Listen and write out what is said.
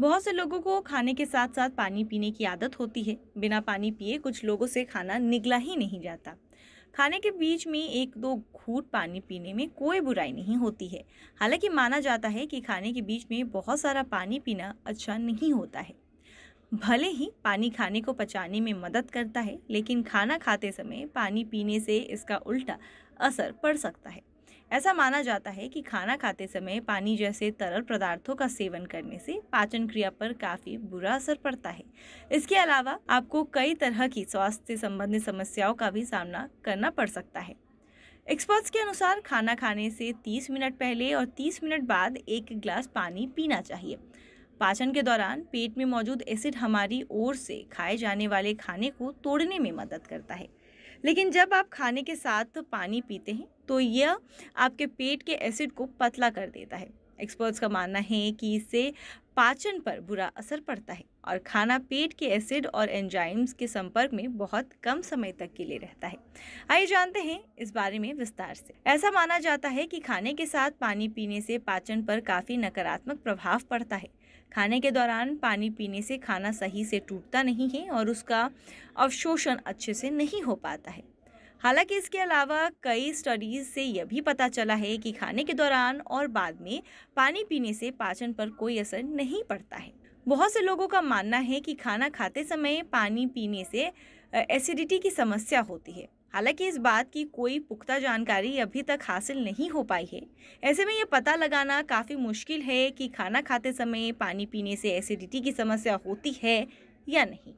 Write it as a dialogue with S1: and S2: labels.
S1: बहुत से लोगों को खाने के साथ साथ पानी पीने की आदत होती है बिना पानी पिए कुछ लोगों से खाना निगला ही नहीं जाता खाने के बीच में एक दो घूट पानी पीने में कोई बुराई नहीं होती है हालांकि माना जाता है कि खाने के बीच में बहुत सारा पानी पीना अच्छा नहीं होता है भले ही पानी खाने को पचाने में मदद करता है लेकिन खाना खाते समय पानी पीने से इसका उल्टा असर पड़ सकता है ऐसा माना जाता है कि खाना खाते समय पानी जैसे तरल पदार्थों का सेवन करने से पाचन क्रिया पर काफ़ी बुरा असर पड़ता है इसके अलावा आपको कई तरह की स्वास्थ्य संबंधित समस्याओं का भी सामना करना पड़ सकता है एक्सपर्ट्स के अनुसार खाना खाने से 30 मिनट पहले और 30 मिनट बाद एक गिलास पानी पीना चाहिए पाचन के दौरान पेट में मौजूद एसिड हमारी ओर से खाए जाने वाले खाने को तोड़ने में मदद करता है लेकिन जब आप खाने के साथ पानी पीते हैं तो यह आपके पेट के एसिड को पतला कर देता है एक्सपर्ट्स का मानना है कि इससे पाचन पर बुरा असर पड़ता है और खाना पेट के एसिड और एंजाइम्स के संपर्क में बहुत कम समय तक के लिए रहता है आइए जानते हैं इस बारे में विस्तार से ऐसा माना जाता है कि खाने के साथ पानी पीने से पाचन पर काफ़ी नकारात्मक प्रभाव पड़ता है खाने के दौरान पानी पीने से खाना सही से टूटता नहीं है और उसका अवशोषण अच्छे से नहीं हो पाता है हालांकि इसके अलावा कई स्टडीज़ से यह भी पता चला है कि खाने के दौरान और बाद में पानी पीने से पाचन पर कोई असर नहीं पड़ता है बहुत से लोगों का मानना है कि खाना खाते समय पानी पीने से एसिडिटी की समस्या होती है हालांकि इस बात की कोई पुख्ता जानकारी अभी तक हासिल नहीं हो पाई है ऐसे में ये पता लगाना काफ़ी मुश्किल है कि खाना खाते समय पानी पीने से एसिडिटी की समस्या होती है या नहीं